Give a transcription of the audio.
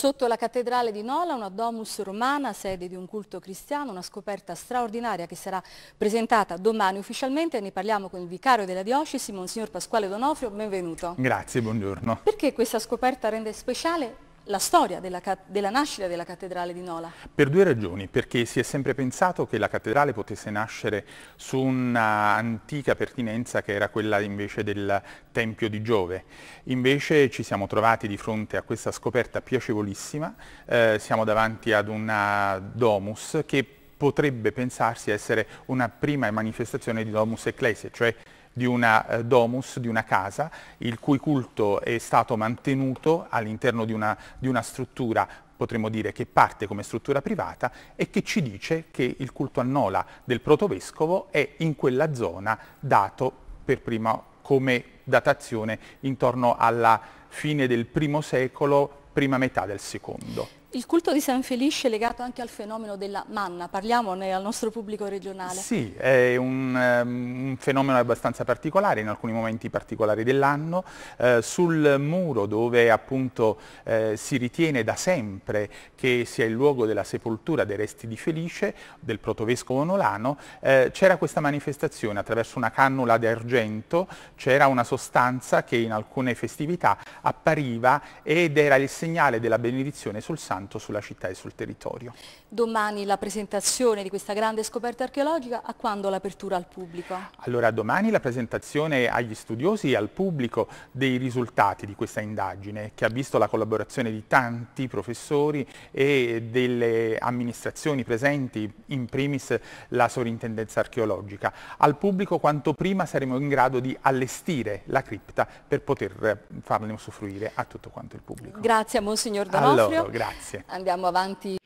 Sotto la cattedrale di Nola, una domus romana, sede di un culto cristiano, una scoperta straordinaria che sarà presentata domani ufficialmente. Ne parliamo con il vicario della diocesi, Monsignor Pasquale Donofrio. Benvenuto. Grazie, buongiorno. Perché questa scoperta rende speciale la storia della, della, nascita della cattedrale di Nola? Per due ragioni, perché si è sempre pensato che la cattedrale potesse nascere su un'antica pertinenza che era quella invece del Tempio di Giove. Invece ci siamo trovati di fronte a questa scoperta piacevolissima, eh, siamo davanti ad una domus che potrebbe pensarsi essere una prima manifestazione di Domus Ecclesia, cioè di una eh, domus, di una casa, il cui culto è stato mantenuto all'interno di, di una struttura potremmo dire che parte come struttura privata e che ci dice che il culto a Nola del protovescovo è in quella zona dato per prima come datazione intorno alla fine del primo secolo, prima metà del secondo. Il culto di San Felice è legato anche al fenomeno della manna, parliamone al nostro pubblico regionale. Sì, è un, ehm, un fenomeno abbastanza particolare in alcuni momenti particolari dell'anno. Eh, sul muro dove appunto eh, si ritiene da sempre che sia il luogo della sepoltura dei resti di Felice, del protovescovo Nolano, eh, c'era questa manifestazione attraverso una cannula d'argento, c'era una sostanza che in alcune festività appariva ed era il segnale della benedizione sul santo tanto sulla città e sul territorio. Domani la presentazione di questa grande scoperta archeologica, a quando l'apertura al pubblico? Allora domani la presentazione agli studiosi e al pubblico dei risultati di questa indagine che ha visto la collaborazione di tanti professori e delle amministrazioni presenti, in primis la sovrintendenza archeologica. Al pubblico quanto prima saremo in grado di allestire la cripta per poter farne usufruire a tutto quanto il pubblico. Grazie a Monsignor D'Onofrio. Allora, grazie. Grazie. Andiamo avanti.